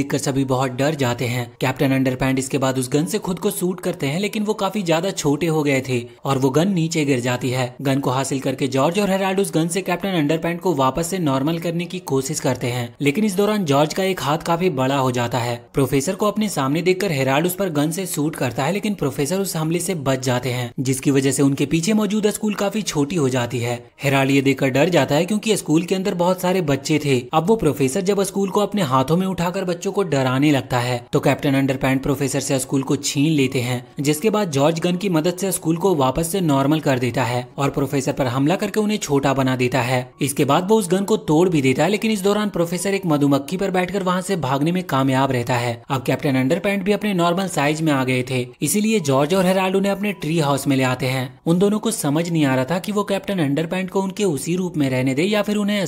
देखकर सभी बहुत डर जाते हैं कैप्टन पैंट इसके बाद उस गन से खुद को सूट करते हैं लेकिन वो काफी ज्यादा छोटे हो गए थे और वो गन नीचे गिर जाती है गन को हासिल करके जॉर्ज और हेराल्ड उस गन से कैप्टन पैंट को वापस से नॉर्मल करने की कोशिश करते हैं लेकिन इस दौरान जॉर्ज का एक हाथ काफी बड़ा हो जाता है प्रोफेसर को अपने सामने देखकर हेराल्ड उस पर गन से सूट करता है लेकिन प्रोफेसर उस हमले से बच जाते हैं जिसकी वजह से उनके पीछे मौजूद स्कूल काफी छोटी हो जाती है हेराल्ड ये देखकर डर जाता है क्योंकि स्कूल के अंदर बहुत सारे बच्चे थे अब वो प्रोफेसर जब स्कूल को अपने हाथों में उठाकर बच्चों बच्चों को डराने लगता है तो कैप्टन अंडरपैंट प्रोफेसर से स्कूल को छीन लेते हैं जिसके बाद जॉर्ज गन की मदद से स्कूल को वापस से नॉर्मल कर देता है और प्रोफेसर पर हमला करके उन्हें छोटा बना देता है इसके बाद वो उस गन को तोड़ भी देता है लेकिन इस दौरान प्रोफेसर एक मधुमक्खी पर बैठकर वहाँ से भागने में कामयाब रहता है अब कैप्टन अंडर भी अपने नॉर्मल साइज में आ गए थे इसीलिए जॉर्ज और हेराल्ड उन्हें अपने ट्री हाउस में ले आते हैं उन दोनों को समझ नहीं आ रहा था कि वो कैप्टन अंडर को उनके उसी रूप में रहने दे या फिर उन्हें